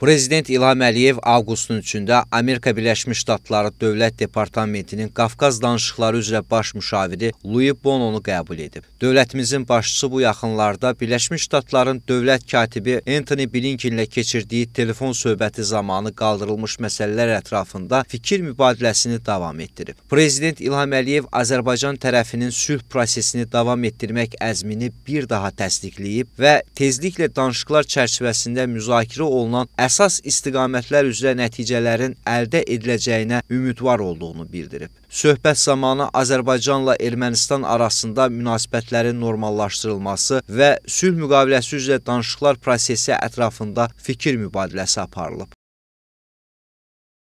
Prezident İlham Əliyev avqustun 3-də Amerika Birləşmiş Ştatları Dövlət Departamentinin Qafqaz danışıqları üzrə baş müşaviri Louis Bononu qəbul edib. Dövlətimizin başçısı bu yaxınlarda Birləşmiş Ştatların dövlət katibi Anthony Blinken ilə keçirdiyi telefon söhbəti zamanı qaldırılmış məsələlər ətrafında fikir mübadiləsini davam etdirib. Prezident İlham Əliyev Azərbaycan tərəfinin sülh prosesini davam etdirmək əzmini bir daha təsdiqləyib və tezliklə danışıqlar çərçivəsində müzakirə olunan əsas istiqamətlər üzrə nəticələrin əldə ediləcəyinə ümidvar olduğunu bildirib. Söhbət zamanı Azərbaycanla Ermənistan arasında münasibətlərin normallaşdırılması və sülh müqaviləsi üzrə danışıqlar prosesi ətrafında fikir mübadiləsi aparılıb.